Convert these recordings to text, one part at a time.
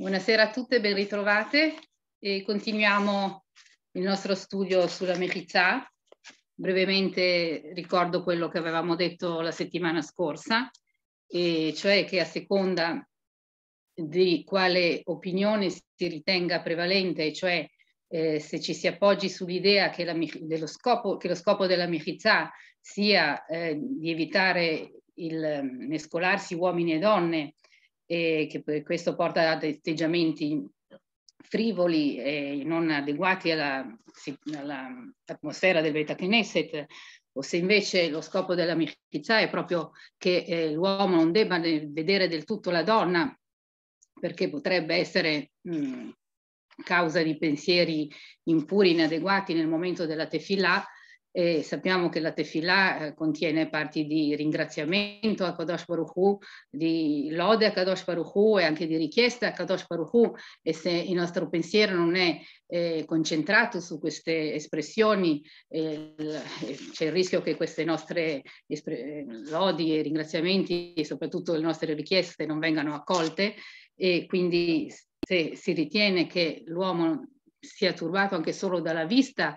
Buonasera a tutte, ben ritrovate e continuiamo il nostro studio sulla Mechizá. Brevemente ricordo quello che avevamo detto la settimana scorsa, e cioè che a seconda di quale opinione si ritenga prevalente, cioè eh, se ci si appoggi sull'idea che, che, lo scopo della Mechizá sia eh, di evitare il mm, mescolarsi uomini e donne e che questo porta ad atteggiamenti frivoli e non adeguati all'atmosfera alla del Beta Knesset, o se invece lo scopo della Michizza è proprio che eh, l'uomo non debba vedere del tutto la donna, perché potrebbe essere mh, causa di pensieri impuri, inadeguati nel momento della tefillah, e sappiamo che la tefillah eh, contiene parti di ringraziamento a Kadosh Baruch Hu, di lode a Kadosh Baruch Hu e anche di richieste a Kadosh Baruch Hu e se il nostro pensiero non è eh, concentrato su queste espressioni eh, eh c'è il rischio che queste nostre eh, lodi e ringraziamenti e soprattutto le nostre richieste non vengano accolte e quindi se si ritiene che l'uomo sia turbato anche solo dalla vista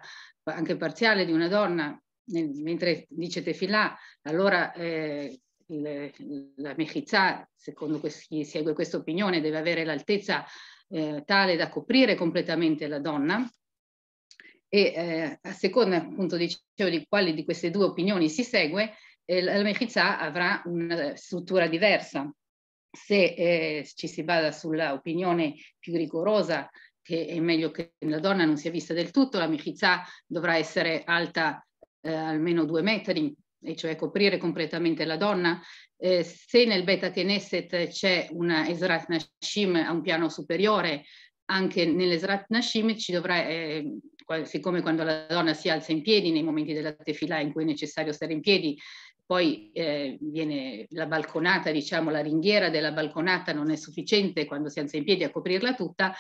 anche parziale di una donna, nel, mentre dice Tefilà, allora eh, il, la mechizza, secondo chi segue questa opinione, deve avere l'altezza eh, tale da coprire completamente la donna. E eh, a seconda appunto dicevo di quali di queste due opinioni si segue, eh, la mechizza avrà una struttura diversa se eh, ci si basa sull'opinione più rigorosa che è meglio che la donna non sia vista del tutto, la mechizza dovrà essere alta eh, almeno due metri, e cioè coprire completamente la donna. Eh, se nel Beta Knesset c'è una Ezrat Nashim a un piano superiore, anche nell'Ezrat Nashim ci dovrà, eh, siccome quando la donna si alza in piedi nei momenti della tefila in cui è necessario stare in piedi, poi eh, viene la balconata, diciamo la ringhiera della balconata non è sufficiente quando si alza in piedi a coprirla tutta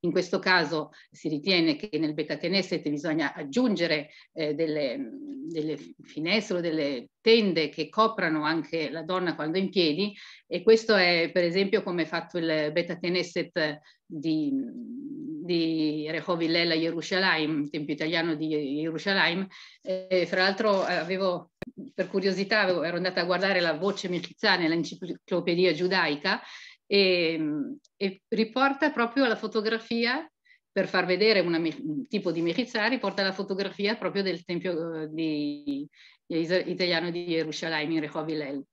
in questo caso si ritiene che nel beta Knesset bisogna aggiungere eh, delle, delle, finestre o delle tende che coprano anche la donna quando è in piedi e questo è per esempio come è fatto il beta Knesset di, di Rehov Hillel a Yerushalayim, tempio italiano di Yerushalayim. E, fra l'altro avevo, per curiosità, ero andata a guardare la voce Melchizah nell'enciclopedia giudaica e, ehm, e riporta proprio la fotografia per far vedere una, un tipo di merizza, riporta la fotografia proprio del tempio eh, di, di, italiano di Gerusalemme in Rehov Hillel.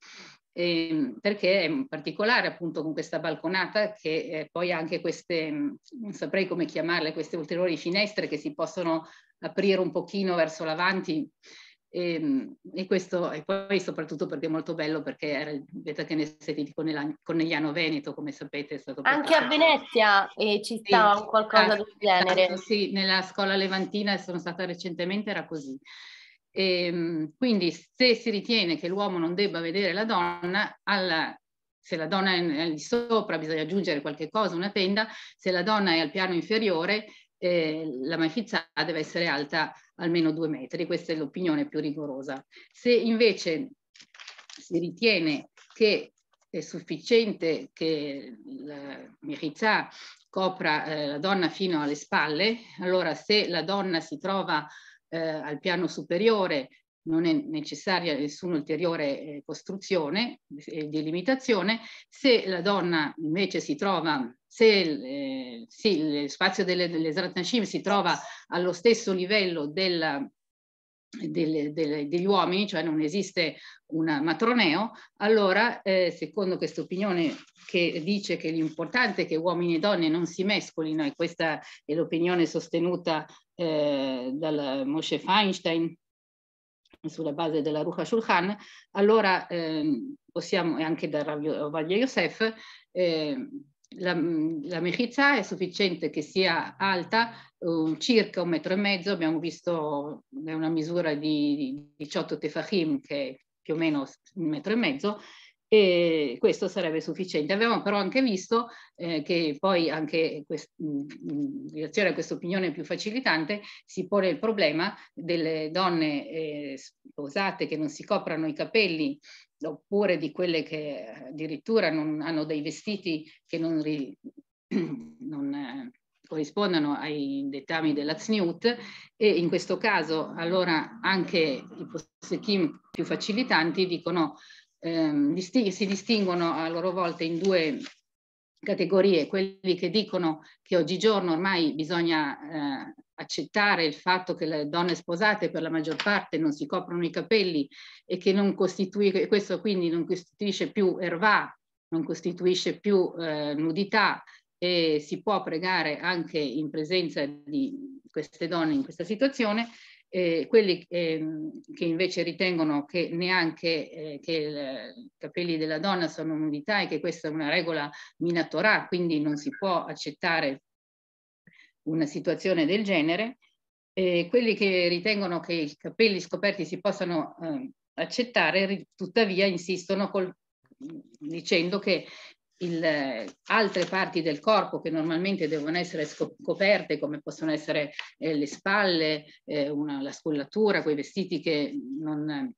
Ehm, perché è particolare appunto con questa balconata che eh, poi anche queste, mm, non saprei come chiamarle, queste ulteriori finestre che si possono aprire un pochino verso l'avanti e, ehm, e, questo, e poi soprattutto perché è molto bello perché era il che ne Betachenesetti con Corneliano Veneto, come sapete, è stato Anche portato. a Venezia e ci sta sì, qualcosa ah, del genere. Sì, nella scuola levantina sono stata recentemente, era così. E, ehm, quindi se si ritiene che l'uomo non debba vedere la donna, alla, se la donna è lì sopra bisogna aggiungere qualche cosa, una tenda, se la donna è al piano inferiore eh, la maicizia deve essere alta almeno due metri, questa è l'opinione più rigorosa. Se invece si ritiene che è sufficiente che la maicizia copra eh, la donna fino alle spalle, allora se la donna si trova eh, al piano superiore non è necessaria nessuna ulteriore eh, costruzione eh, delimitazione, se la donna invece si trova, se eh, sì, lo spazio delle, delle Zratnashim si trova allo stesso livello della, delle, delle, degli uomini, cioè non esiste un matroneo, allora eh, secondo questa opinione che dice che l'importante è che uomini e donne non si mescolino, e questa è l'opinione sostenuta eh, dal Moshe Feinstein sulla base della Ruha Shulchan, allora eh, possiamo, e anche da Ravaglia Yosef, eh, la, mm, la mechizza è sufficiente che sia alta uh, circa un metro e mezzo, abbiamo visto è una misura di 18 tefahim che è più o meno un metro e mezzo, e questo sarebbe sufficiente. Abbiamo però anche visto eh, che poi anche quest, mm, mm, in relazione a questa opinione più facilitante si pone il problema delle donne eh, sposate che non si coprano i capelli oppure di quelle che addirittura non hanno dei vestiti che non, ri, non eh, corrispondono ai dettami dell'Atsniut e in questo caso allora anche i posekim più facilitanti dicono ehm, disting- si distinguono a loro volta in due categorie, quelli che dicono che oggigiorno ormai bisogna eh, accettare il fatto che le donne sposate per la maggior parte non si coprono i capelli e che non costituisce, questo quindi non costituisce più erva, non costituisce più eh, nudità e si può pregare anche in presenza di queste donne in questa situazione eh, quelli ehm, che invece ritengono che neanche eh, che il, i capelli della donna sono nudità e che questa è una regola minatorà, quindi non si può accettare una situazione del genere, eh, quelli che ritengono che i capelli scoperti si possano ehm, accettare, tuttavia insistono col, dicendo che il, altre parti del corpo che normalmente devono essere scoperte, come possono essere eh, le spalle, eh, una, la scollatura, quei vestiti che non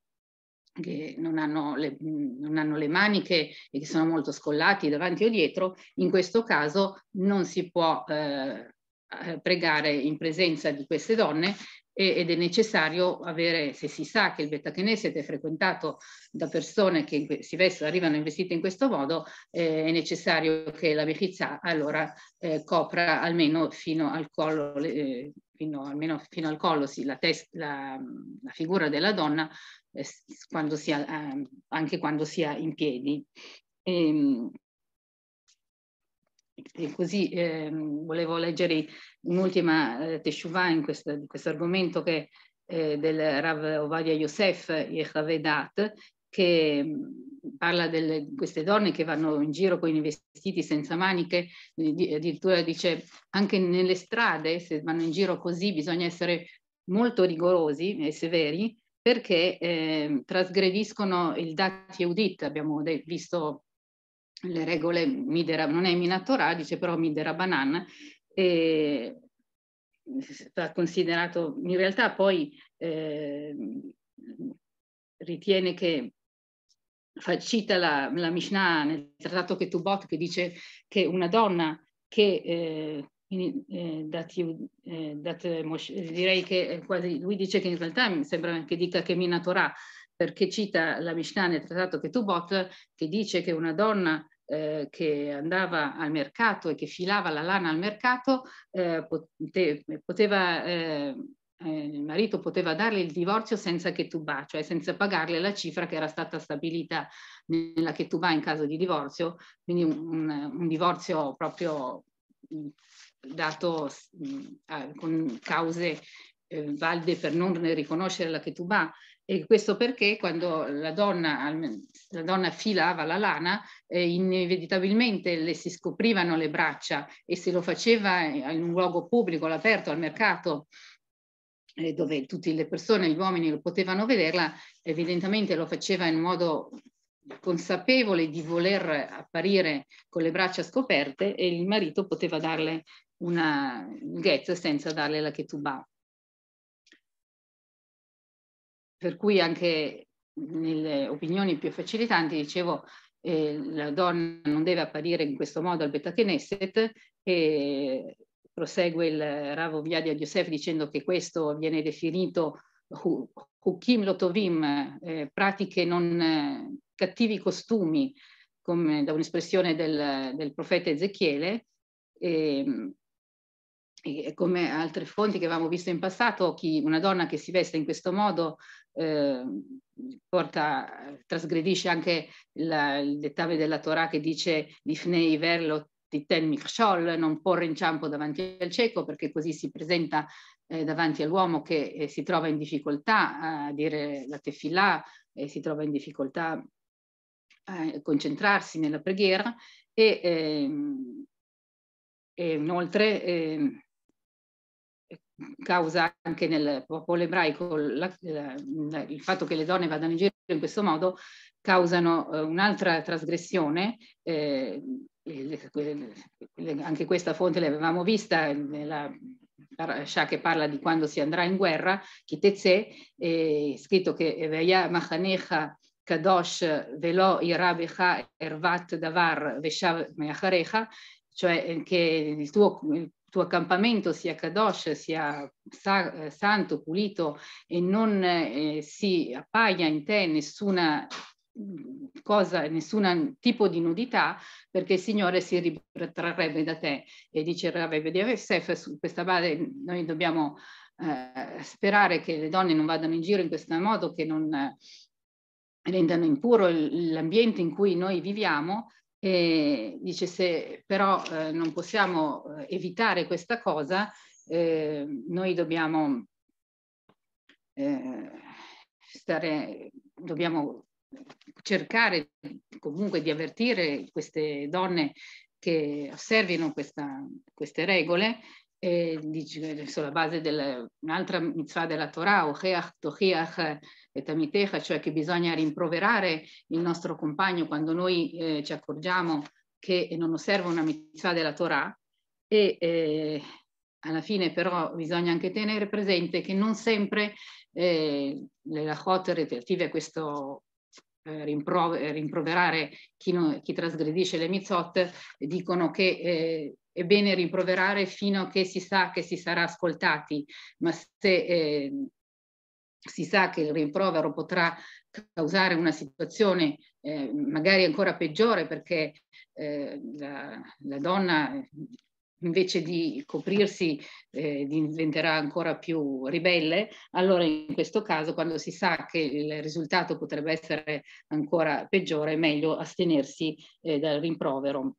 che non hanno, le, non hanno, le, maniche e che sono molto scollati davanti o dietro, in questo caso non si può eh, eh pregare in presenza di queste donne ed è necessario avere, se si sa che il betachenesete è frequentato da persone che si vestono, arrivano investite in questo modo, eh, è necessario che la vechizza allora eh, copra almeno fino al collo, eh, fino, almeno fino al collo sì, la, test, la, la figura della donna eh, quando sia, eh, anche quando sia in piedi. E, ehm, e così eh, volevo leggere un'ultima eh, teshuva in questo, di questo argomento che eh, del Rav Ovadia Yosef Yehavedat, che mm, parla di queste donne che vanno in giro con i vestiti senza maniche, addirittura dice anche nelle strade se vanno in giro così bisogna essere molto rigorosi e severi perché eh, trasgrediscono il dati udit, abbiamo visto le regole midera, non è Minatorà, dice però Midera Banan, e sta considerato, in realtà poi eh, ritiene che cita la, la Mishnah nel trattato Ketubot che dice che una donna che eh, eh, that eh, that, eh, direi che eh, quasi lui dice che in realtà mi sembra che dica che Minatorà perché cita la Mishnah nel trattato Ketubot che dice che una donna eh, che andava al mercato e che filava la lana al mercato eh, poteva eh, eh, il marito poteva darle il divorzio senza che ketubah, cioè senza pagarle la cifra che era stata stabilita nella ketubah in caso di divorzio, quindi un, un divorzio proprio mm, dato mm, con cause eh, valide per non riconoscere la ketubah e questo perché quando la donna, la donna filava la lana eh, inevitabilmente le si scoprivano le braccia e se lo faceva in un luogo pubblico all'aperto al mercato eh, dove tutte le persone, gli uomini lo potevano vederla, evidentemente lo faceva in modo consapevole di voler apparire con le braccia scoperte e il marito poteva darle una ghezza senza darle la ketubah per cui anche nelle opinioni più facilitanti dicevo eh, la donna non deve apparire in questo modo al Beta Knesset e prosegue il Ravo Viadia Yosef dicendo che questo viene definito Hukim Lotovim, eh, pratiche non eh, cattivi costumi, come da un'espressione del, del profeta Ezechiele, e, ehm, e come altre fonti che avevamo visto in passato, chi, una donna che si veste in questo modo eh, porta, trasgredisce anche la, il dettame della Torah che dice Lifnei Verlo Titen Mikshol, non porre in ciampo davanti al cieco perché così si presenta eh, davanti all'uomo che eh, si trova in difficoltà a dire la tefillà tefillah, eh, si trova in difficoltà a concentrarsi nella preghiera e, ehm, e inoltre ehm, eh, causa anche nel popolo ebraico la, la, il fatto che le donne vadano in giro in questo modo causano eh, un'altra trasgressione eh, anche questa fonte l'avevamo vista eh, nella Shah che parla di quando si andrà in guerra Kitezè è scritto che Veya Machanecha Kadosh Velo Irabecha Ervat Davar Veshav Meacharecha cioè eh, che il tuo tuo accampamento sia kadosh, sia sa- eh, santo, pulito e non eh, si appaia in te nessuna cosa, nessun tipo di nudità, perché il Signore si ritrarrebbe da te e dice Rabbi Yosef, su questa base noi dobbiamo eh, sperare che le donne non vadano in giro in questo modo, che non eh, rendano impuro l'ambiente in cui noi viviamo, e dice se però eh, non possiamo eh, evitare questa cosa, eh, noi dobbiamo eh, stare, dobbiamo cercare comunque di avvertire queste donne che osservino questa, queste regole e dice, eh, sulla base di un'altra mitzvah della Torah, Ocheach Tochiach Etamitecha, eh, cioè che bisogna rimproverare il nostro compagno quando noi eh, ci accorgiamo che non osserva una mitzvah della Torah e eh, alla fine però bisogna anche tenere presente che non sempre eh, le lachot relative a questo eh, rimprover- rimproverare chi, no, chi, trasgredisce le mitzot dicono che eh, è bene rimproverare fino a che si sa che si sarà ascoltati, ma se eh, si sa che il rimprovero potrà causare una situazione eh, magari ancora peggiore perché eh, la, la, donna eh, invece di coprirsi eh, diventerà ancora più ribelle, allora in questo caso quando si sa che il risultato potrebbe essere ancora peggiore è meglio astenersi eh, dal rimprovero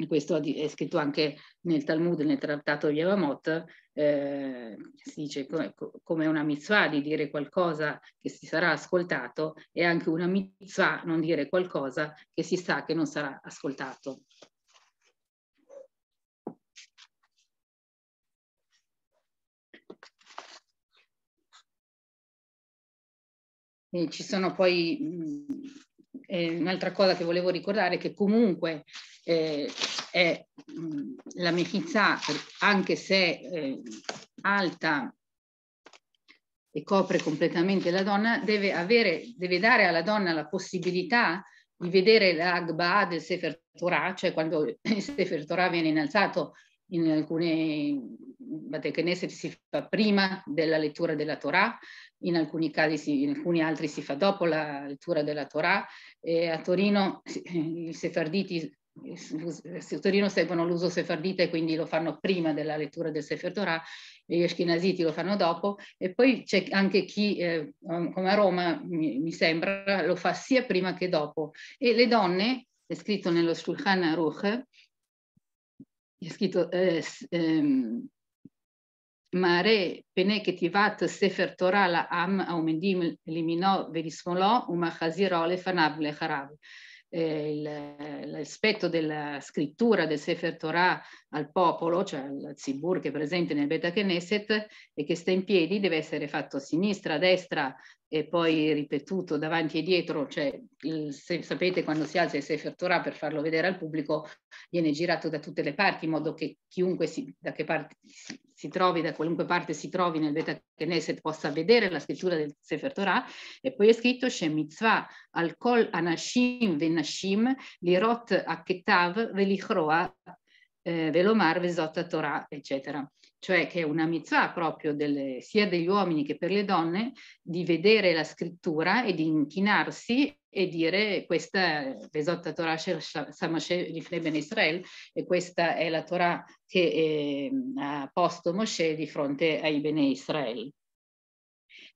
e questo è scritto anche nel Talmud, nel trattato di Avamot, eh, si dice come, come una mitzvah di dire qualcosa che si sarà ascoltato e anche una mitzvah non dire qualcosa che si sa che non sarà ascoltato. E ci sono poi mh, mm, eh, un'altra cosa che volevo ricordare è che comunque eh, è, mh, la mechizza, anche se eh, alta e copre completamente la donna, deve, avere, deve dare alla donna la possibilità di vedere l'agba del Sefer Torah, cioè quando il Sefer Torah viene innalzato in alcune Batekheneset si fa prima della lettura della Torah, in alcuni casi, si, in alcuni altri si fa dopo la lettura della Torah. E a Torino i sefarditi a Torino seguono l'uso sefardita e quindi lo fanno prima della lettura del Sefer Torah, e gli Ashkenaziti lo fanno dopo e poi c'è anche chi, eh, um, come a Roma mi, mi, sembra, lo fa sia prima che dopo. E le donne, è scritto nello Shulchan Aruch, è scritto eh, ehm, Mare pene ketivat sefer Torah la am aumendim eliminò venismolò umachazirò le fanab eh, le L'aspetto della scrittura del Sefer Torah al popolo, cioè al Zibur che è presente nel Beta Knesset e che sta in piedi, deve essere fatto a sinistra, a destra, e poi ripetuto davanti e dietro, cioè il, se, sapete quando si alza il Sefer Torah per farlo vedere al pubblico, viene girato da tutte le parti, in modo che chiunque si, da che parte si, si trovi, da qualunque parte si trovi nel Beta Knesset possa vedere la scrittura del Sefer Torah, e poi è scritto Shemitzvah al Kol Anashim Venashim Lirot Aketav Velichroa eh, Velomar Vesotta Torah, eccetera cioè che è una mitzvah proprio delle, sia degli uomini che per le donne, di vedere la scrittura e di inchinarsi e dire questa Vesotta Torah Israel e questa è la Torah che eh, ha posto Mosè di fronte ai Bene Israel.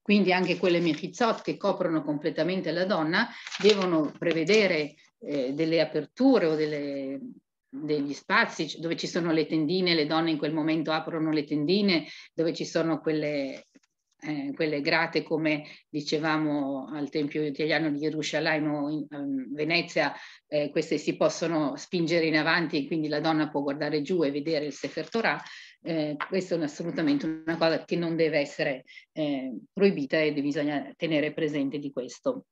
Quindi anche quelle mechizzot che coprono completamente la donna devono prevedere eh, delle aperture o delle degli spazi dove ci sono le tendine, le donne in quel momento aprono le tendine, dove ci sono quelle, eh, quelle grate come dicevamo al Tempio italiano di Jerusalem o in um, Venezia, eh, queste si possono spingere in avanti, e quindi la donna può guardare giù e vedere il Sefer Torah. Eh, questa è assolutamente una cosa che non deve essere eh, proibita e bisogna tenere presente di questo.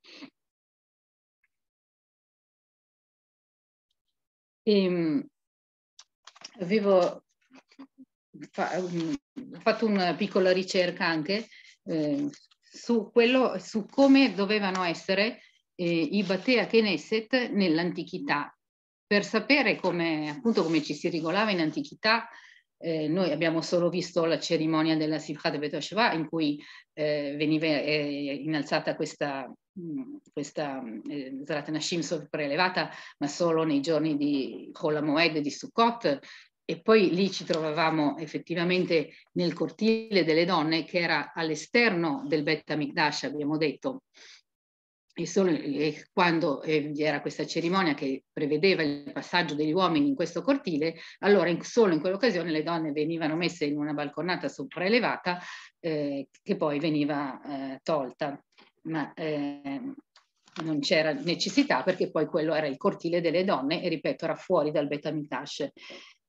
E ehm, avevo mm, fatto una piccola ricerca anche eh, su, quello, su come dovevano essere eh, i Batea Knesset nell'antichità. Per sapere come, appunto, come ci si regolava in antichità, eh, noi abbiamo solo visto la cerimonia della Sifrat Betosheva in cui eh, veniva eh, innalzata questa, mh, mm, questa mm, eh, Zarat Nashim sopraelevata, ma solo nei giorni di Chola Moed e di Sukkot, e poi lì ci trovavamo effettivamente nel cortile delle donne che era all'esterno del Bet Amikdash, abbiamo detto, e solo e quando eh, vi era questa cerimonia che prevedeva il passaggio degli uomini in questo cortile, allora in, solo in quell'occasione le donne venivano messe in una balconata sopraelevata eh, che poi veniva eh, tolta. Ma ehm, non c'era necessità perché poi quello era il cortile delle donne e ripeto era fuori dal Betamitash.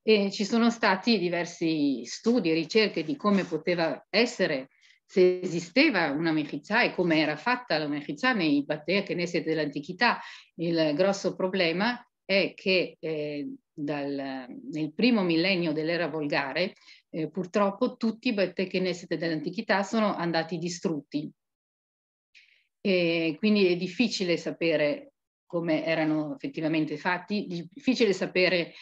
E ci sono stati diversi studi e ricerche di come poteva essere se esisteva una mechizza e come era fatta la mechizza nei Batea Knesset dell'antichità. Il grosso problema è che eh, dal, nel primo millennio dell'era volgare eh, purtroppo tutti i Batea Knesset dell'antichità sono andati distrutti. E quindi è difficile sapere come erano effettivamente fatti, difficile sapere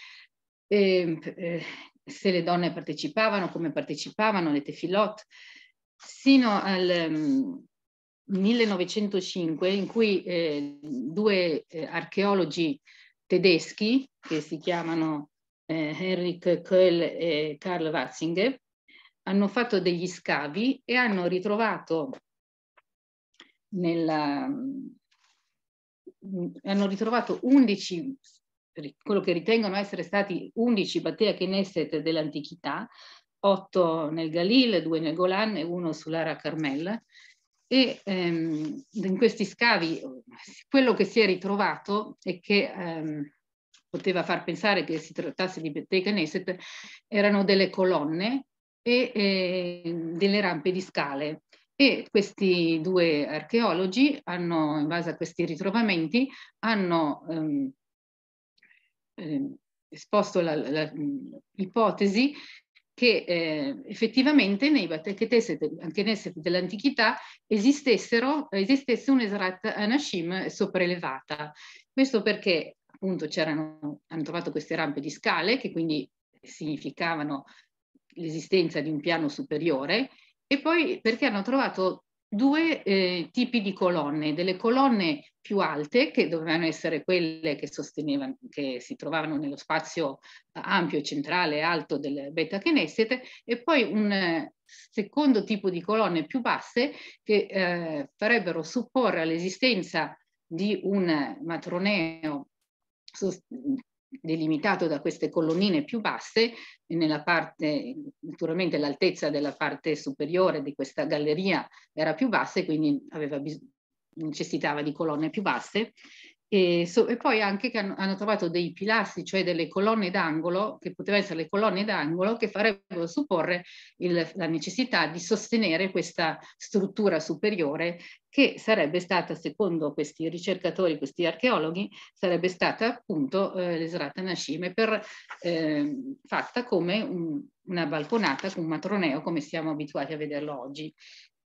ehm, eh, se le donne partecipavano, come partecipavano, le tefilot, sino al um, ehm, 1905 in cui eh, due eh, archeologi tedeschi che si chiamano eh, Henrik Köll e Karl Watzinger hanno fatto degli scavi e hanno ritrovato nella, mm, hanno ritrovato 11, quello che ritengono essere stati 11 Batea Knesset dell'antichità, otto nel Galil, due nel Golan e uno sull'Ara Carmella. E ehm, in questi scavi quello che si è ritrovato e che ehm, poteva far pensare che si trattasse di Bette Knesset erano delle colonne e eh, delle rampe di scale. E questi due archeologi hanno, in base a questi ritrovamenti, hanno ehm, ehm esposto l'ipotesi che eh, effettivamente nei Bateketese, anche nesse dell'antichità, esistesse un'Esrat Anashim sopraelevata. Questo perché appunto c'erano, hanno trovato queste rampe di scale che quindi significavano l'esistenza di un piano superiore e poi perché hanno trovato due eh, tipi di colonne, delle colonne più alte che dovevano essere quelle che sostenevano, che si trovavano nello spazio eh, ampio e centrale e alto del beta Knesset e poi un eh, secondo tipo di colonne più basse che eh, farebbero supporre all'esistenza di un matroneo delimitato da queste colonnine più basse, nella parte, naturalmente l'altezza della parte superiore di questa galleria era più bassa e quindi necessitava di colonne più basse. E, so, e poi anche che hanno, hanno, trovato dei pilastri, cioè delle colonne d'angolo, che potevano essere le colonne d'angolo, che farebbero supporre il, la necessità di sostenere questa struttura superiore che sarebbe stata, secondo questi ricercatori, questi archeologhi, sarebbe stata appunto eh, l'esrata Nashime per, eh, fatta come un, una balconata, un matroneo, come siamo abituati a vederlo oggi.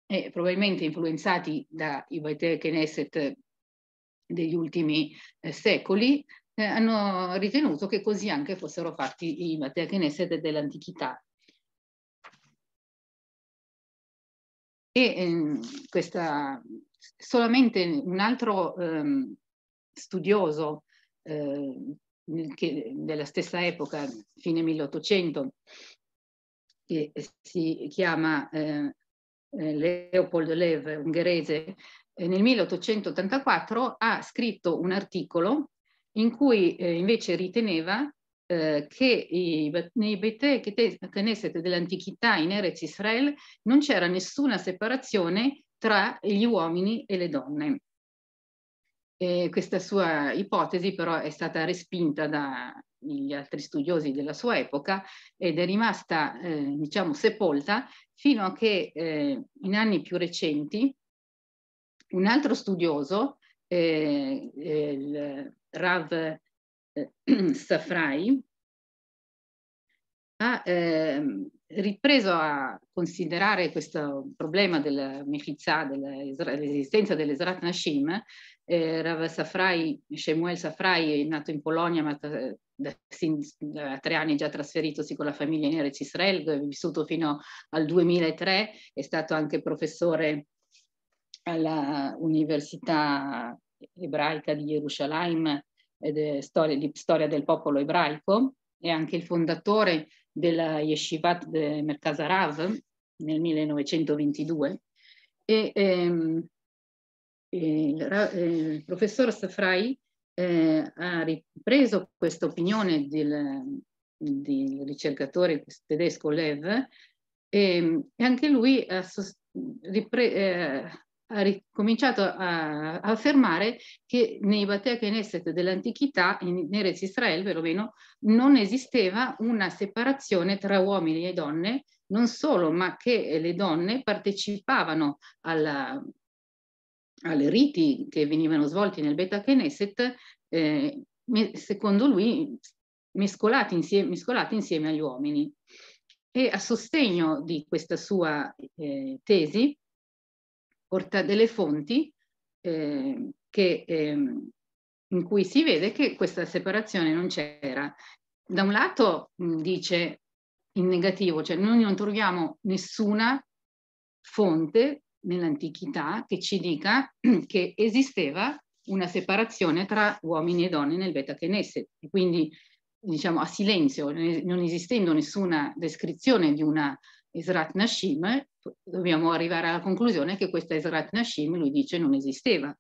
E probabilmente influenzati dai Baitei Knesset degli ultimi eh, secoli, eh, hanno ritenuto che così anche fossero fatti i Baitei Knesset dell'antichità E eh, questa, solamente un altro eh, studioso ehm, che, della stessa epoca, fine 1800, che si chiama ehm, eh, Leopold Lev, ungherese, eh, nel 1884 ha scritto un articolo in cui eh, invece riteneva eh, che i, nei Beit Knesset dell'antichità in Eretz Israel non c'era nessuna separazione tra gli uomini e le donne. E questa sua ipotesi però è stata respinta dagli altri studiosi della sua epoca ed è rimasta, eh, diciamo, sepolta fino a che eh, in anni più recenti un altro studioso, eh, eh il Rav eh, Safrai, ha eh, ripreso a considerare questo problema della Mechizah, dell'esistenza dell'Ezrat Nashim. Eh, Rav Safrai, Shemuel Safrai è nato in Polonia, ma eh, da, da, tre anni già trasferitosi con la famiglia in Eretz Israel, dove è vissuto fino al 2003, è stato anche professore all'Università ebraica di Gerusalemme storia, di storia del popolo ebraico, e anche il fondatore della Yeshivat de Merkaz nel 1922 e ehm, il, il, professor Safrai eh, ha ripreso questa opinione del, del, ricercatore tedesco Lev e, ehm, e anche lui ha, ripre, eh, ha ricominciato a, a affermare che nei Batea Knesset dell'antichità, in, in Eretz Israel perlomeno, non esisteva una separazione tra uomini e donne, non solo, ma che le donne partecipavano alla, alle riti che venivano svolti nel Beta Knesset, eh, secondo lui mescolati insieme, mescolati insieme agli uomini. E a sostegno di questa sua eh, tesi porta delle fonti eh, che, ehm, in cui si vede che questa separazione non c'era. Da un lato dice in negativo, cioè noi non troviamo nessuna fonte nell'antichità che ci dica che esisteva una separazione tra uomini e donne nel Beta Knesset. Quindi, diciamo, a silenzio, non esistendo nessuna descrizione di una Esrat Nashim, dobbiamo arrivare alla conclusione che questa Esrat Nashim, lui dice, non esisteva.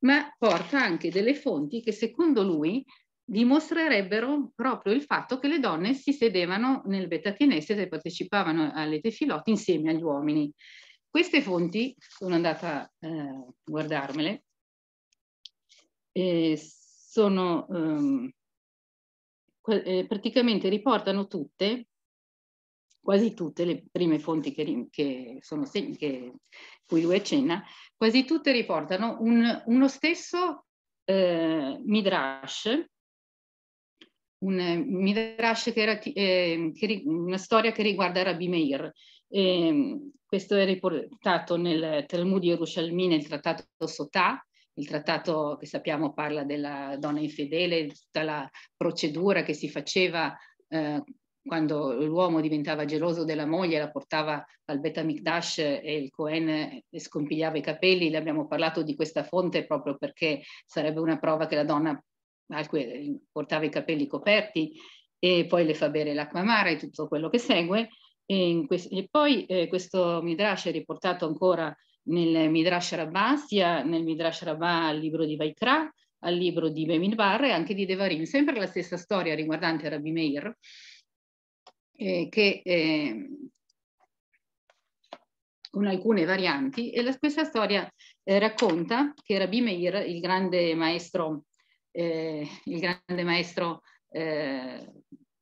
Ma porta anche delle fonti che secondo lui dimostrerebbero proprio il fatto che le donne si sedevano nel Betachenese e partecipavano alle tefilot insieme agli uomini. Queste fonti, sono andata eh, a guardarmele, eh, sono, ehm, eh, praticamente riportano tutte quasi tutte le prime fonti che, che, sono, che cui lui accenna, quasi tutte riportano un, uno stesso eh, midrash, un midrash che era eh, che, una storia che riguarda Rabbi Meir. Eh, questo è riportato nel Talmud di Yerushalmi, nel trattato Sotà, il trattato che sappiamo parla della donna infedele, tutta la procedura che si faceva eh, quando l'uomo diventava geloso della moglie, la portava al Betamikdash e il Cohen scompigliava i capelli, le abbiamo parlato di questa fonte proprio perché sarebbe una prova che la donna portava i capelli coperti e poi le fa bere l'acqua amara e tutto quello che segue. E, questo, e poi eh, questo Midrash è riportato ancora nel Midrash Rabbah, sia nel Midrash Rabbah al libro di Vaikra, al libro di Bemidbar e anche di Devarim, sempre la stessa storia riguardante Rabbi Meir, eh, che, eh, con alcune varianti e la stessa storia eh, racconta che Rabbi Meir, il grande maestro, eh, il grande maestro eh,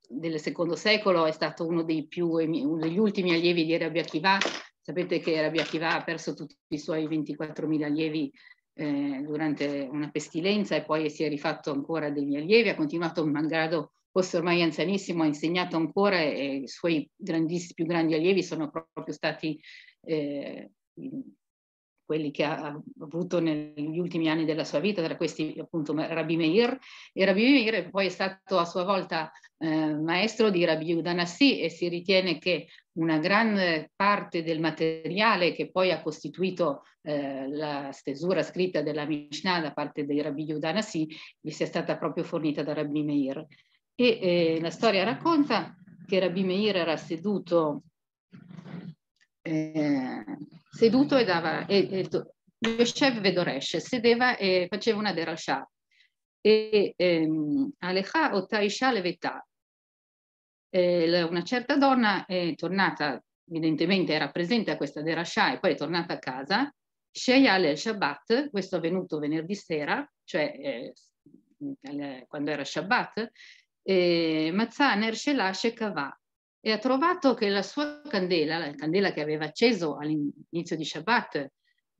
del secondo secolo, è stato uno, più, uno degli ultimi allievi di Rabbi Akiva. Sapete che Rabbi Akiva ha perso tutti i suoi 24.000 allievi eh, durante una pestilenza e poi si è rifatto ancora degli allievi, ha continuato malgrado fosse ormai anzianissimo, ha insegnato ancora e i suoi più grandi allievi sono proprio stati eh, quelli che ha avuto negli ultimi anni della sua vita, tra questi appunto Rabbi Meir, e Rabbi Meir poi è stato a sua volta eh, maestro di Rabbi Udanassi e si ritiene che una gran parte del materiale che poi ha costituito eh, la stesura scritta della Mishnah da parte di Rabbi Udanassi gli sia stata proprio fornita da Rabbi Meir e eh, la storia racconta che Rabbi Meir era seduto, eh, seduto e dava, e, Yoshev Vedoresh, sedeva e faceva una derashah. E ehm, Alecha Otaisha Levetà, eh, una certa donna è tornata, evidentemente era presente a questa derashah e poi è tornata a casa, Sheyal el Shabbat, questo è avvenuto venerdì sera, cioè eh, quando era Shabbat, eh, Mazzaner Shelashe Kavà e ha trovato che la sua candela, la candela che aveva acceso all'inizio di Shabbat,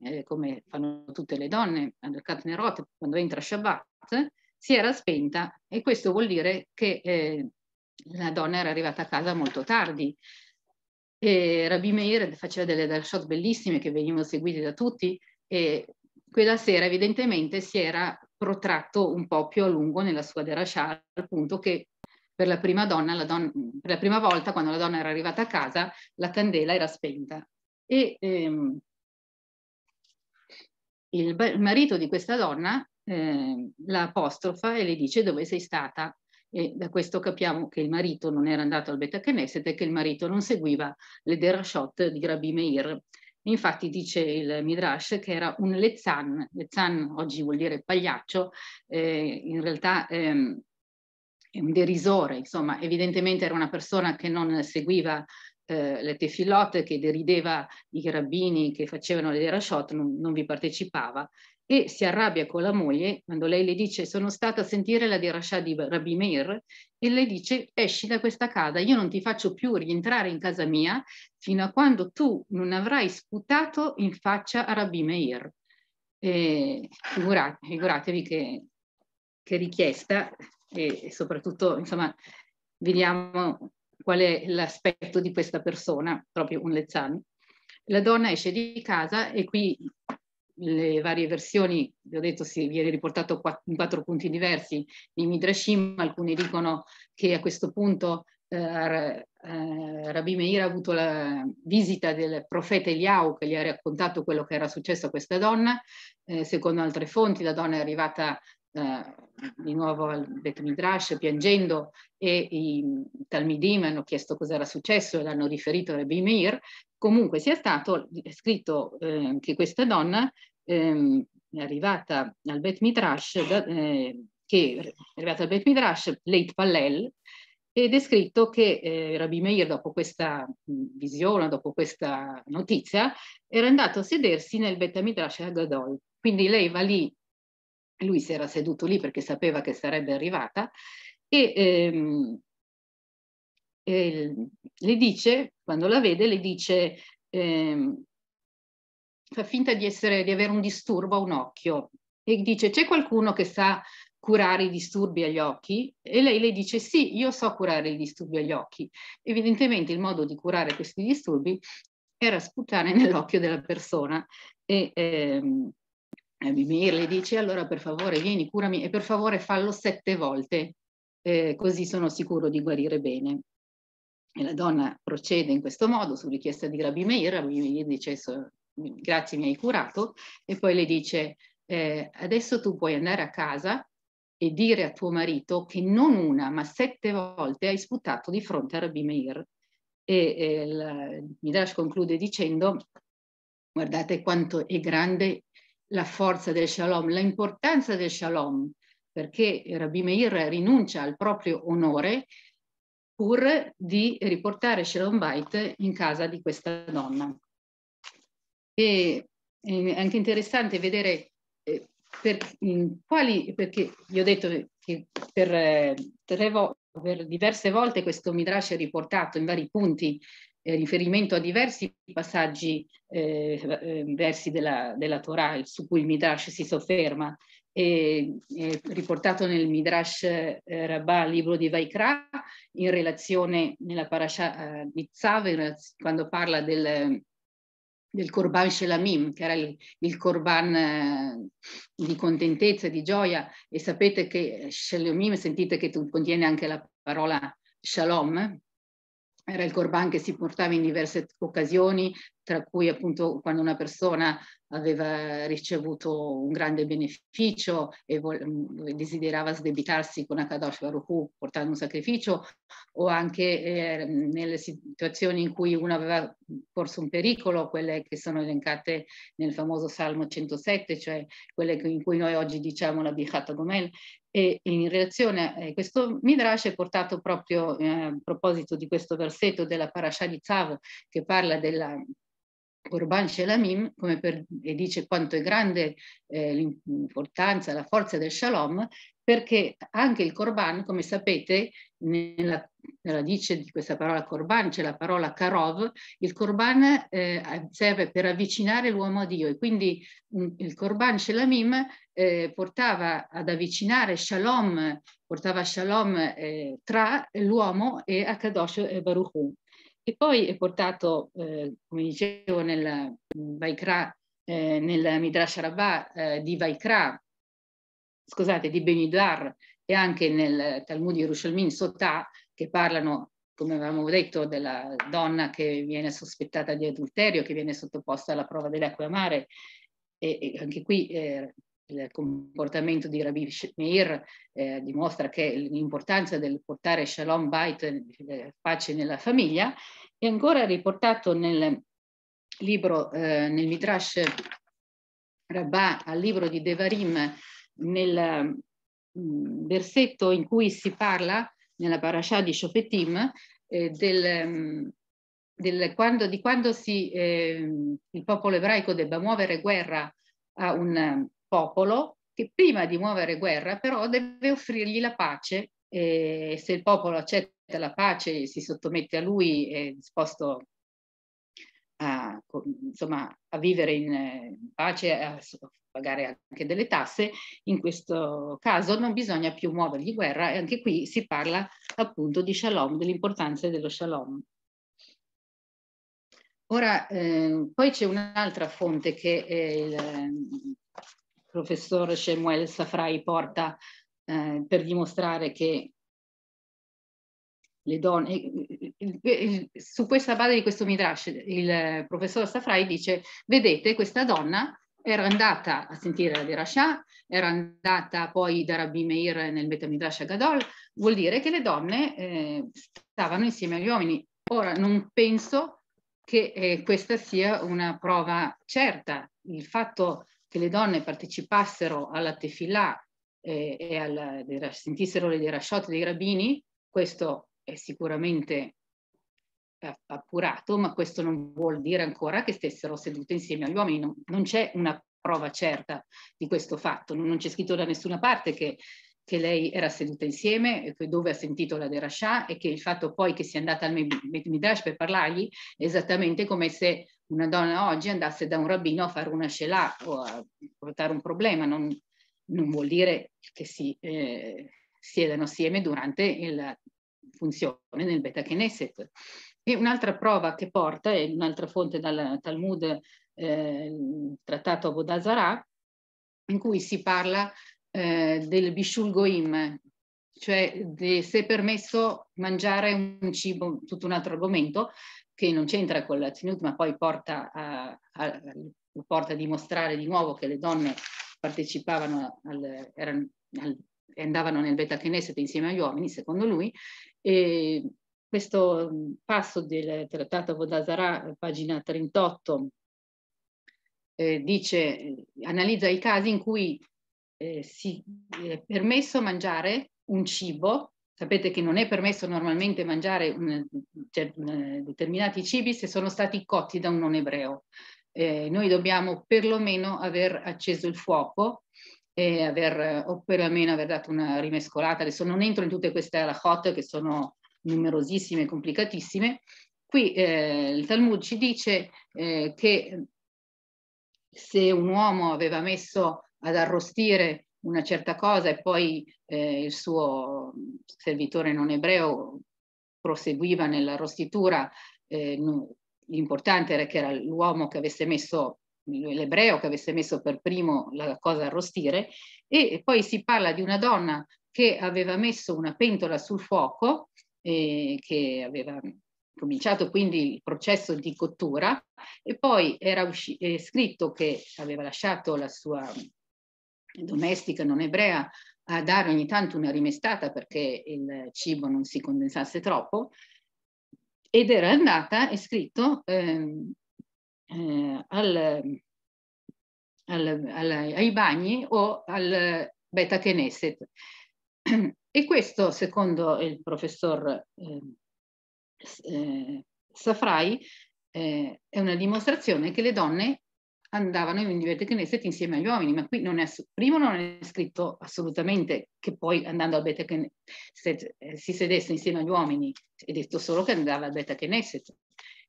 eh, come fanno tutte le donne, Nerot, quando entra Shabbat, si era spenta e questo vuol dire che eh, la donna era arrivata a casa molto tardi. E Rabbi Meir faceva delle darshot bellissime che venivano seguite da tutti e quella sera evidentemente si era protratto un po' più a lungo nella sua derascià, al punto che per la prima donna, la don- per la prima volta quando la donna era arrivata a casa, la candela era spenta. E ehm, il, ba- il, marito di questa donna eh, la apostrofa e le dice dove sei stata. E da questo capiamo che il marito non era andato al Betta Knesset e che il marito non seguiva le derashot di Rabbi Meir, Infatti dice il Midrash che era un lezzan, lezzan oggi vuol dire pagliaccio, eh, in realtà ehm, è un derisore, insomma, evidentemente era una persona che non seguiva eh, le tefilot, che derideva i rabbini che facevano le derashot, non, non vi partecipava e si arrabbia con la moglie quando lei le dice sono stata a sentire la dirascià di Rabbi Meir e le dice esci da questa casa, io non ti faccio più rientrare in casa mia fino a quando tu non avrai sputato in faccia a Rabbi Meir. E figurate, figuratevi che, che richiesta e, soprattutto insomma vediamo qual è l'aspetto di questa persona, proprio un lezzami. La donna esce di casa e qui le varie versioni, vi ho detto, si viene riportato in quattro punti diversi di Midrashim, alcuni dicono che a questo punto eh, eh, Rabbi Meir ha avuto la visita del profeta Eliau che gli ha raccontato quello che era successo a questa donna, eh, secondo altre fonti la donna è arrivata eh, di nuovo al Bet Midrash piangendo e i Talmidim hanno chiesto cosa era successo e l'hanno riferito a Rabbi Meir. Comunque sia stato scritto eh, che questa donna eh, è arrivata al Bet Midrash, da, eh, che è arrivata al Bet Midrash, Leit Pallel, ed è scritto che eh, Rabbi Meir, dopo questa visione, dopo questa notizia, era andato a sedersi nel Bet Betamidrash Hagadol. Quindi lei va lì lui si era seduto lì perché sapeva che sarebbe arrivata e, ehm, e le dice, quando la vede, le dice, ehm, fa finta di, essere, di avere un disturbo a un occhio e dice c'è qualcuno che sa curare i disturbi agli occhi? E lei le dice sì, io so curare i disturbi agli occhi. Evidentemente il modo di curare questi disturbi era sputare nell'occhio della persona e, ehm, eh, Mimir le dice allora per favore vieni, curami e per favore fallo sette volte, eh, così sono sicuro di guarire bene. E la donna procede in questo modo su richiesta di Rabbi Meir, Rabbi Meir dice grazie mi hai curato e poi le dice eh, adesso tu puoi andare a casa e dire a tuo marito che non una ma sette volte hai sputato di fronte a Rabbi Meir. E, e il Midrash conclude dicendo guardate quanto è grande la forza del shalom, l'importanza del shalom, perché Rabbi Meir rinuncia al proprio onore pur di riportare Shalom Bait in casa di questa donna. E è anche interessante vedere eh, per, quali, perché vi ho detto che per, eh, per diverse volte questo Midrash è riportato in vari punti eh, riferimento a diversi passaggi, eh, eh, versi della, della, Torah su cui il Midrash si sofferma, e, e eh, riportato nel Midrash eh, Rabbah, libro di Vaikra, in relazione nella parasha eh, di Tzav, quando parla del, del Korban Shelamim, che era il, il Korban di contentezza, di gioia, e sapete che Shelamim, sentite che contiene anche la parola Shalom, era il Corban che si portava in diverse occasioni, tra cui appunto quando una persona aveva ricevuto un grande beneficio e mm, desiderava sdebitarsi con Akadosh Baruch portando un sacrificio, o anche eh, nelle situazioni in cui uno aveva corso un pericolo, quelle che sono elencate nel famoso Salmo 107, cioè quelle in cui noi oggi diciamo la Bihata Gomel, e in relazione a eh, questo Midrash è portato proprio eh, a proposito di questo versetto della Parashah di Tzav che parla della Corban Shelamim come per, e dice quanto è grande eh, l'importanza, la forza del Shalom perché anche il Corban, come sapete, nella radice di questa parola Corban c'è la parola karov, il Corban eh, serve per avvicinare l'uomo a Dio e quindi mh, mm, il Corban shelamim eh, portava ad avvicinare shalom, portava shalom eh, tra l'uomo e Akadosh e eh, Baruch Hu. E poi è portato, eh, come dicevo, nel, mm, Vaikra, eh, nel Midrash Rabbah di Vaikra, scusate, di Benidar e anche nel Talmud di Yerushalmin Sotah, che parlano, come avevamo detto, della donna che viene sospettata di adulterio, che viene sottoposta alla prova dell'acqua amare, e, e anche qui eh, il comportamento di Rabbi Meir eh, dimostra che l'importanza del portare shalom bait, eh, pace nella famiglia, E ancora riportato nel libro, eh, nel Midrash Rabbah, al libro di Devarim, nel mm, versetto in cui si parla nella parasha di Shofetim, eh, del, mm, del, quando, di quando si, eh, il popolo ebraico debba muovere guerra a un mm, popolo che prima di muovere guerra però deve offrirgli la pace e se il popolo accetta la pace si sottomette a lui è disposto a, insomma, a vivere in pace, a pagare anche delle tasse, in questo caso non bisogna più muovergli guerra e anche qui si parla appunto di shalom, dell'importanza dello shalom. Ora, eh, poi c'è un'altra fonte che eh, il professor Shemuel Safrai porta eh, per dimostrare che le donne, su questa base di questo midrash il professor Safrai dice, vedete questa donna era andata a sentire la Derashah, era andata poi da Rabbi Meir nel Betamidrash Gadol, vuol dire che le donne eh, stavano insieme agli uomini. Ora, non penso che eh, questa sia una prova certa. Il fatto che le donne partecipassero alla Tefillah eh, e alla, sentissero le Derashot dei rabbini, questo è sicuramente eh, appurato, ma questo non vuol dire ancora che stessero sedute insieme agli uomini, non, non c'è una prova certa di questo fatto, non, non c'è scritto da nessuna parte che, che, lei era seduta insieme, dove ha sentito la Derascià e che il fatto poi che sia andata al Midrash per parlargli è esattamente come se una donna oggi andasse da un rabbino a fare una scelà o a portare un problema, non, non vuol dire che si eh, siedano assieme durante la funzione nel beta Knesset. E un'altra prova che porta, è un'altra fonte dal Talmud, eh, trattato a Bodhazara, in cui si parla eh, del Bishul Goim, cioè de, se è permesso mangiare un cibo, tutto un altro argomento, che non c'entra con la Tzinut, ma poi porta a, a, porta a, dimostrare di nuovo che le donne partecipavano al, erano, al andavano nel Beta Knesset insieme agli uomini, secondo lui, e, questo mm, passo del Trattato Vodazara, eh, pagina 38, eh, dice, eh, analizza i casi in cui eh, si eh, è permesso mangiare un cibo Sapete che non è permesso normalmente mangiare un, cioè, un, determinati cibi se sono stati cotti da un non ebreo. Eh, noi dobbiamo perlomeno aver acceso il fuoco eh, aver, o perlomeno aver dato una rimescolata. Adesso non entro in tutte queste hot che sono numerosissime e complicatissime, qui eh, il Talmud ci dice eh, che se un uomo aveva messo ad arrostire una certa cosa e poi eh, il suo servitore non ebreo proseguiva nella rostitura, eh, l'importante era che era l'uomo che avesse messo l'ebreo che avesse messo per primo la cosa a arrostire e poi si parla di una donna che aveva messo una pentola sul fuoco eh, che aveva cominciato quindi il processo di cottura e poi era eh, scritto che aveva lasciato la sua domestica non ebrea a dare ogni tanto una rimestata perché il cibo non si condensasse troppo ed era andata, è scritto, ehm, eh, al, al, al, ai bagni o al Beta Knesset. E questo, secondo il professor ehm, eh, Safrai, eh, è una dimostrazione che le donne andavano in diverse Knesset insieme agli uomini, ma qui non è, primo non è scritto assolutamente che poi andando al Beta eh, si sedesse insieme agli uomini, è detto solo che andava al Beta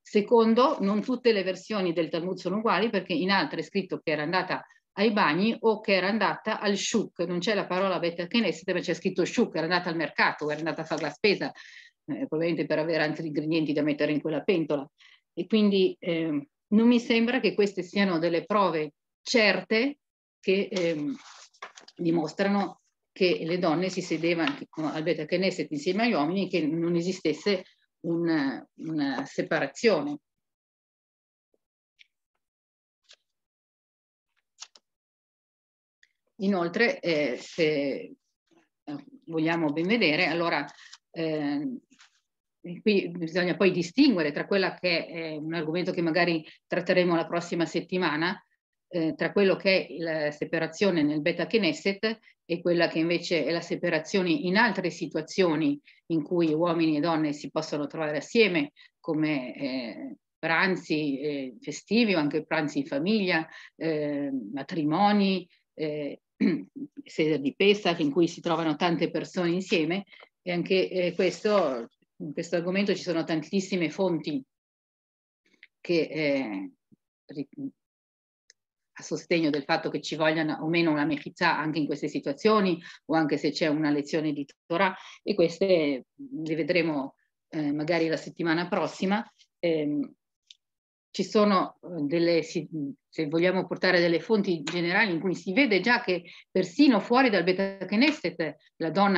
Secondo, non tutte le versioni del Talmud sono uguali perché in altre è scritto che era andata ai bagni o che era andata al shuk, non c'è la parola beta Knesset, ma c'è scritto shuk, era andata al mercato, era andata a fare la spesa, eh, probabilmente per avere altri ingredienti da mettere in quella pentola. E quindi eh, non mi sembra che queste siano delle prove certe che ehm, dimostrano che le donne si sedevano al beta Knesset insieme agli uomini e che non esistesse una, una separazione. Inoltre, eh, se eh, vogliamo ben vedere, allora eh, qui bisogna poi distinguere tra quella che è un argomento che magari tratteremo la prossima settimana, eh, tra quello che è la eh, separazione nel beta Knesset e quella che invece è la separazione in altre situazioni in cui uomini e donne si possono trovare assieme, come eh, pranzi eh, festivi o anche pranzi in famiglia, eh, matrimoni, sede di Pesach in cui si trovano tante persone insieme e anche eh, questo, in questo argomento ci sono tantissime fonti che eh, a sostegno del fatto che ci vogliano o meno una mechizza anche in queste situazioni o anche se c'è una lezione di Torah e queste le vedremo eh, magari la settimana prossima. Ehm, ci sono eh, delle, se vogliamo portare delle fonti generali in cui si vede già che persino fuori dal Beta Knesset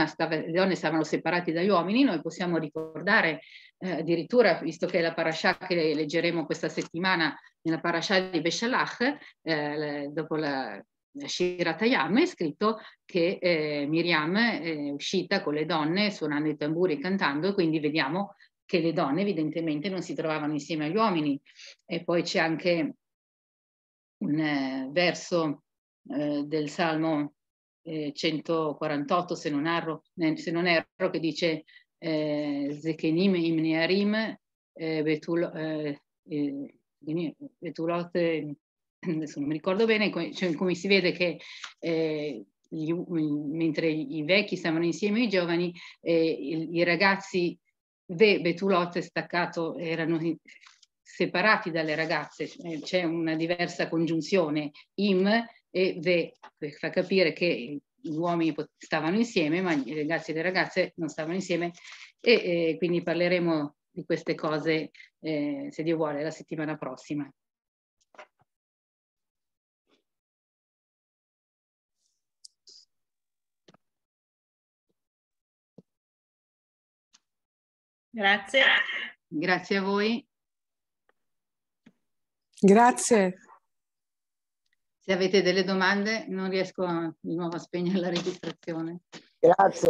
stava, le donne stavano separate dagli uomini, noi possiamo ricordare eh, addirittura, visto che è la parasha che leggeremo questa settimana, nella parasha di Beshalach, eh, dopo la, Shira Tayam è scritto che eh, Miriam è uscita con le donne suonando i tamburi e cantando, quindi vediamo che le donne evidentemente non si trovavano insieme agli uomini. E poi c'è anche un eh, verso eh, del Salmo eh, 148, se non, arro, se non, erro, che dice eh, Zechenim imnearim betul, eh, betulot, eh, adesso non mi ricordo bene, come, cioè, come si vede che gli, mentre i vecchi stavano insieme ai giovani, eh, i, i, ragazzi Ve, Betulot e Staccato erano separati dalle ragazze, eh, c'è una diversa congiunzione im e ve, che fa capire che gli uomini stavano insieme, ma i ragazzi e le ragazze non stavano insieme e eh, quindi parleremo di queste cose, eh, se Dio vuole, la settimana prossima. Grazie. Grazie a voi. Grazie. Se avete delle domande non riesco a, di nuovo a spegnere la registrazione. Grazie.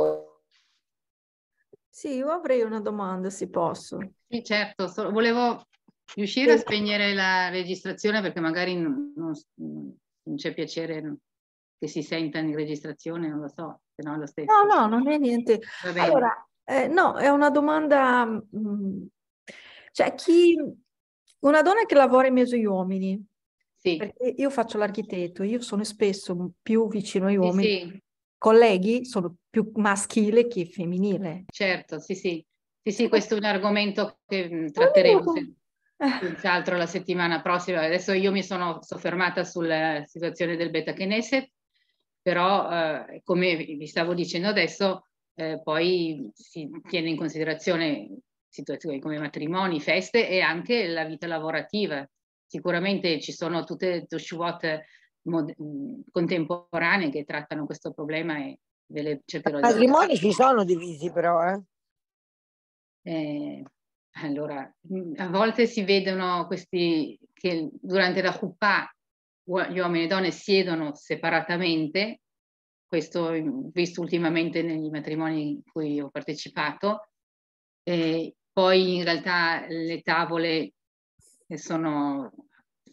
Sì, io avrei una domanda, se posso. Sì, certo. So, volevo riuscire a spegnere la registrazione perché magari non, non, non c'è piacere che si senta in registrazione, non lo so, se no lo stesso. No, no, non è niente. Allora, eh, no, è una domanda... Mh, mhmm, cioè, chi... Una donna che lavora in mezzo agli uomini, sì. perché io faccio l'architetto, io sono spesso più vicino agli uomini, sì, colleghi sono più maschile che femminile. Certo, sì, sì. Sì, sì, eh. questo è un argomento che mhmm, eh. tratteremo senz'altro eh. la settimana prossima. Adesso io mi sono soffermata sulla situazione del beta Knesset, però eh, come vi stavo dicendo adesso, eh, poi si tiene in considerazione situazioni come matrimoni, feste e anche la vita lavorativa. Sicuramente ci sono tutte Toshuot mod- contemporanee che trattano questo problema e ve le cercherò di... I matrimoni ci sono divisi però, eh? eh allora, a volte si vedono questi che durante la Huppah gli uomini e le donne siedono separatamente questo mm, visto ultimamente negli matrimoni in cui ho partecipato. E poi in realtà le tavole sono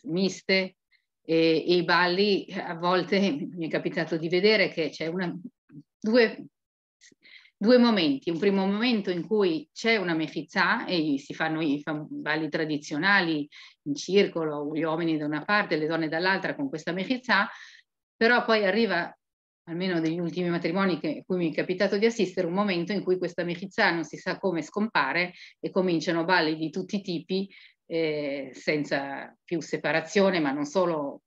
miste e, e i balli a volte mi è capitato di vedere che c'è una, due, due momenti. Un primo momento in cui c'è una mefizà e si fanno i balli tradizionali in circolo, gli uomini da una parte, e le donne dall'altra con questa mefizà, però poi arriva almeno degli ultimi matrimoni che, cui mi è capitato di assistere, un momento in cui questa amicizia non si sa come scompare e cominciano balli di tutti i tipi, eh, senza più separazione, ma non solo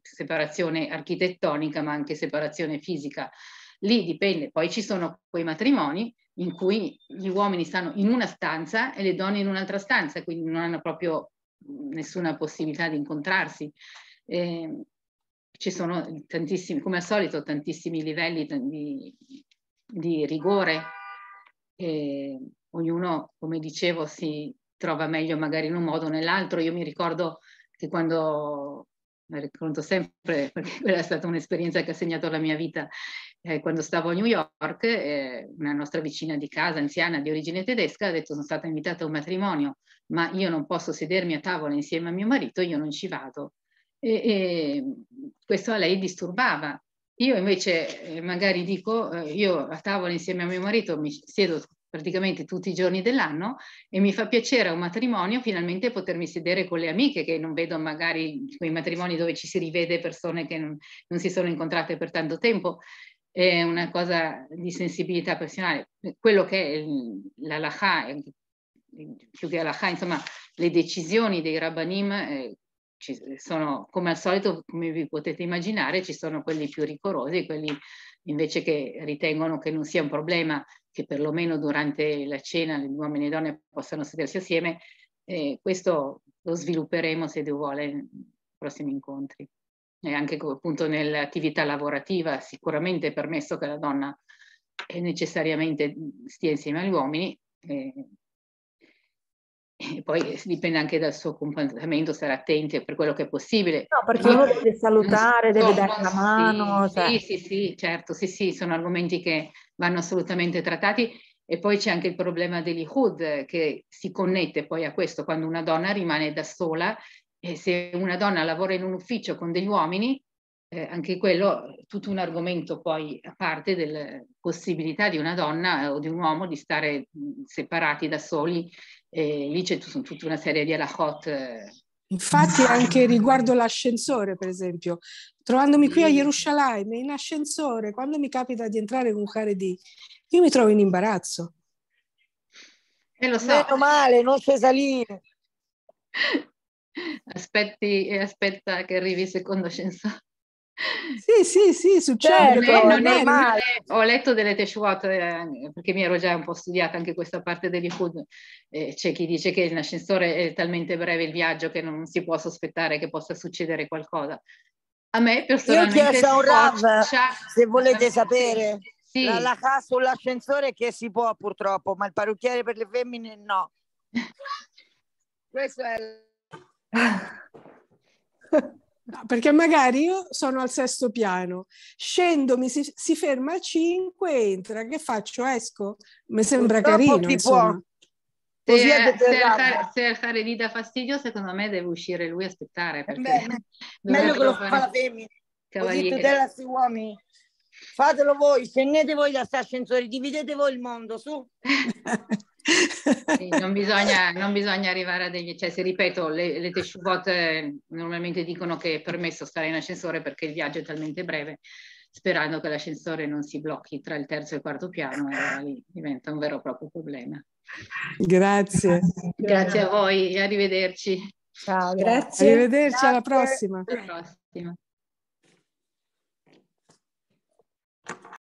separazione architettonica, ma anche separazione fisica. Lì dipende, poi ci sono quei matrimoni in cui gli uomini stanno in una stanza e le donne in un'altra stanza, quindi non hanno proprio nessuna possibilità di incontrarsi. Eh, ci sono tantissimi, come al solito, tantissimi livelli di, di rigore. E ognuno, come dicevo, si trova meglio magari in un modo o nell'altro. Io mi ricordo che quando, mi racconto sempre perché quella è stata un'esperienza che ha segnato la mia vita, eh, quando stavo a New York, eh, una nostra vicina di casa, anziana di origine tedesca, ha detto sono stata invitata a un matrimonio, ma io non posso sedermi a tavola insieme a mio marito, io non ci vado e, e questo a lei disturbava. Io invece eh, magari dico, eh, io a tavola insieme a mio marito mi siedo praticamente tutti i giorni dell'anno e mi fa piacere a un matrimonio finalmente potermi sedere con le amiche che non vedo magari quei matrimoni dove ci si rivede persone che non, non si sono incontrate per tanto tempo. È una cosa di sensibilità personale. Quello che è la lacha, più che la lacha, insomma, le decisioni dei rabbanim eh, sono, come al solito, come vi potete immaginare, ci sono quelli più ricorosi, quelli invece che ritengono che non sia un problema che perlomeno durante la cena gli uomini e le donne possano sedersi assieme. Eh, questo lo svilupperemo, se Dio vuole, nei prossimi incontri. E anche appunto nell'attività lavorativa, sicuramente è permesso che la donna eh, necessariamente stia insieme agli uomini. Eh, e poi dipende anche dal suo comportamento, stare attenti per quello che è possibile. No, perché uno deve salutare, so, deve dare la mano. Sì, cioè. sì, sì, certo, sì, sì, sono argomenti che vanno assolutamente trattati. E poi c'è anche il problema degli hood che si connette poi a questo quando una donna rimane da sola e se una donna lavora in un ufficio con degli uomini, eh, anche quello è tutto un argomento poi a parte della possibilità di una donna o di un uomo di stare separati da soli e lì c'è tutta una serie di alachot. Eh. Infatti anche riguardo l'ascensore, per esempio, trovandomi qui a Gerusalemme in ascensore, quando mi capita di entrare con Haredi, io mi trovo in imbarazzo. E eh, lo so. Meno male, non c'è salire. Aspetti e eh, aspetta che arrivi il secondo ascensore. Sì, sì, sì, succede. Cioè, non è, male. Ho letto delle teshuot eh, perché mi ero già un po' studiata anche questa parte degli food. Eh, c'è chi dice che in ascensore è talmente breve il viaggio che non si può sospettare che possa succedere qualcosa. A me personalmente... Io ho chiesto a un rav, se volete sapere, sì. la, la sull'ascensore che si può purtroppo, ma il parrucchiere per le femmine no. Questo è... No, perché magari io sono al sesto piano, scendo, mi si, si ferma a 5, entra, che faccio? Esco? Mi sembra Purtroppo carino. Può... Se, se, al, se al Haredi dà fastidio, secondo me deve uscire lui e aspettare. Bene, meglio che lo fa la femmina, così tutela questi uomini. Fatelo voi, scendete voi da questo ascensore, dividete voi il mondo, su. sì, non, bisogna, non, bisogna, arrivare a degli cioè, eccessi, ripeto le, le teshuvot normalmente dicono che è permesso stare in ascensore perché il viaggio è talmente breve sperando che l'ascensore non si blocchi tra il terzo e il quarto piano e allora lì diventa un vero e proprio problema grazie grazie a voi e arrivederci ciao grazie arrivederci grazie. alla prossima. Alla prossima.